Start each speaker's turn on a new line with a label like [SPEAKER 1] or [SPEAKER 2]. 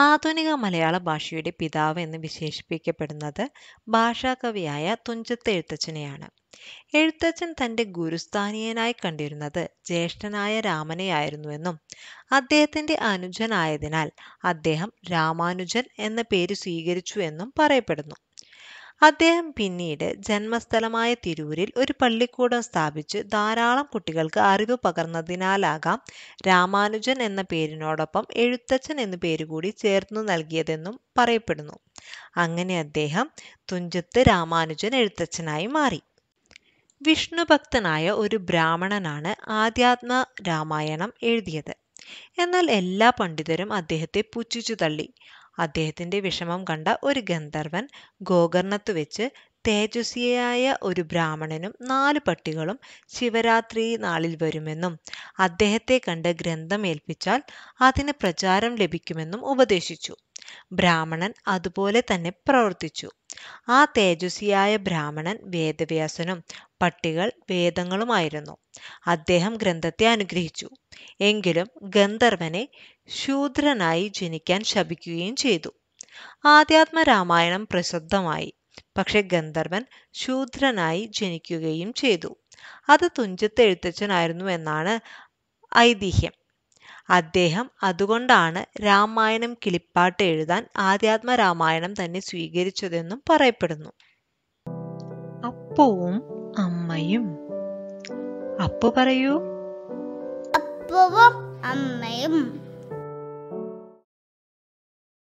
[SPEAKER 1] ആധുനിക മലയാള ഭാഷയുടെ പിതാവ് എന്ന് വിശേഷിപ്പിക്കപ്പെടുന്നത് ഭാഷാകവിയായ തുഞ്ചത്ത് എഴുത്തച്ഛനെയാണ് എഴുത്തച്ഛൻ തൻ്റെ ഗുരുസ്ഥാനീയനായി കണ്ടിരുന്നത് ജ്യേഷ്ഠനായ രാമനെയായിരുന്നുവെന്നും അദ്ദേഹത്തിൻ്റെ അനുജനായതിനാൽ അദ്ദേഹം രാമാനുജൻ എന്ന പേര് സ്വീകരിച്ചു എന്നും പറയപ്പെടുന്നു അദ്ദേഹം പിന്നീട് ജന്മസ്ഥലമായ തിരൂരിൽ ഒരു പള്ളിക്കൂടം സ്ഥാപിച്ചു ധാരാളം കുട്ടികൾക്ക് അറിവ് പകർന്നതിനാലാകാം രാമാനുജൻ എന്ന പേരിനോടൊപ്പം എഴുത്തച്ഛൻ എന്ന പേരുകൂടി ചേർന്നു നൽകിയതെന്നും പറയപ്പെടുന്നു അങ്ങനെ അദ്ദേഹം തുഞ്ചത്ത് രാമാനുജൻ എഴുത്തച്ഛനായി മാറി വിഷ്ണുഭക്തനായ ഒരു ബ്രാഹ്മണനാണ് ആധ്യാത്മ രാമായണം എഴുതിയത് എന്നാൽ എല്ലാ പണ്ഡിതരും അദ്ദേഹത്തെ പുച്ഛിച്ചു തള്ളി അദ്ദേഹത്തിൻ്റെ വിഷമം കണ്ട ഒരു ഗന്ധർവൻ ഗോകർണത്ത് വെച്ച് തേജസ്വിയായ ഒരു ബ്രാഹ്മണനും നാല് പട്ടികളും ശിവരാത്രി നാളിൽ വരുമെന്നും അദ്ദേഹത്തെ കണ്ട് ഗ്രന്ഥം ഏൽപ്പിച്ചാൽ അതിന് പ്രചാരം ലഭിക്കുമെന്നും ഉപദേശിച്ചു ബ്രാഹ്മണൻ അതുപോലെ തന്നെ പ്രവർത്തിച്ചു ആ തേജസ്വിയായ ബ്രാഹ്മണൻ വേദവ്യാസനും പട്ടികൾ വേദങ്ങളുമായിരുന്നു അദ്ദേഹം ഗ്രന്ഥത്തെ അനുഗ്രഹിച്ചു എങ്കിലും ഗന്ധർവനെ ശൂദ്രനായി ജനിക്കാൻ ശപിക്കുകയും ചെയ്തു രാമായണം പ്രസിദ്ധമായി പക്ഷെ ഗന്ധർവൻ ശൂദ്രനായി ജനിക്കുകയും ചെയ്തു അത് തുഞ്ചത്ത് എഴുത്തച്ഛനായിരുന്നു എന്നാണ് ഐതിഹ്യം അദ്ദേഹം അതുകൊണ്ടാണ് രാമായണം കിളിപ്പാട്ട് എഴുതാൻ രാമായണം തന്നെ സ്വീകരിച്ചതെന്നും പറയപ്പെടുന്നു അപ്പവും അമ്മയും അപ്പു പറയൂ അപ്പവും അമ്മയും